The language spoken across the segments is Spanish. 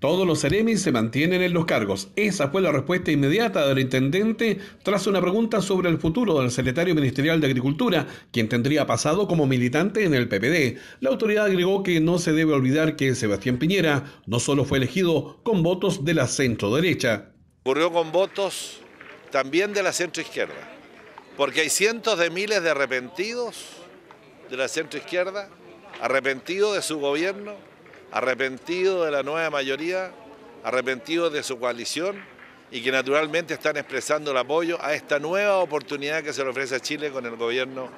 Todos los seremis se mantienen en los cargos. Esa fue la respuesta inmediata del intendente tras una pregunta sobre el futuro del secretario ministerial de Agricultura, quien tendría pasado como militante en el PPD. La autoridad agregó que no se debe olvidar que Sebastián Piñera no solo fue elegido con votos de la centro derecha. Ocurrió con votos también de la centro izquierda, porque hay cientos de miles de arrepentidos de la centro izquierda, arrepentidos de su gobierno arrepentidos de la nueva mayoría, arrepentidos de su coalición y que naturalmente están expresando el apoyo a esta nueva oportunidad que se le ofrece a Chile con el gobierno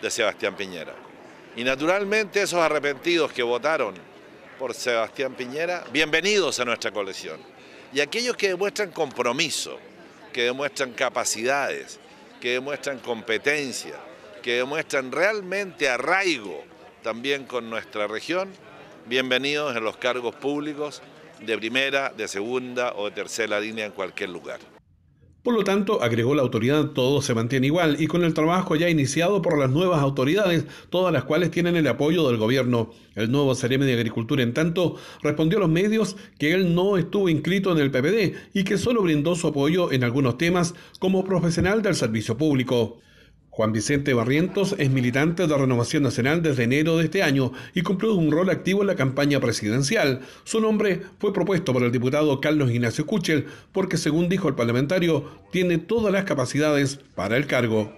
de Sebastián Piñera. Y naturalmente esos arrepentidos que votaron por Sebastián Piñera, bienvenidos a nuestra coalición. Y aquellos que demuestran compromiso, que demuestran capacidades, que demuestran competencia, que demuestran realmente arraigo también con nuestra región, bienvenidos en los cargos públicos de primera, de segunda o de tercera línea en cualquier lugar. Por lo tanto, agregó la autoridad, todo se mantiene igual y con el trabajo ya iniciado por las nuevas autoridades, todas las cuales tienen el apoyo del gobierno. El nuevo CRM de Agricultura, en tanto, respondió a los medios que él no estuvo inscrito en el PPD y que solo brindó su apoyo en algunos temas como profesional del servicio público. Juan Vicente Barrientos es militante de Renovación Nacional desde enero de este año y cumplió un rol activo en la campaña presidencial. Su nombre fue propuesto por el diputado Carlos Ignacio Cuchel porque, según dijo el parlamentario, tiene todas las capacidades para el cargo.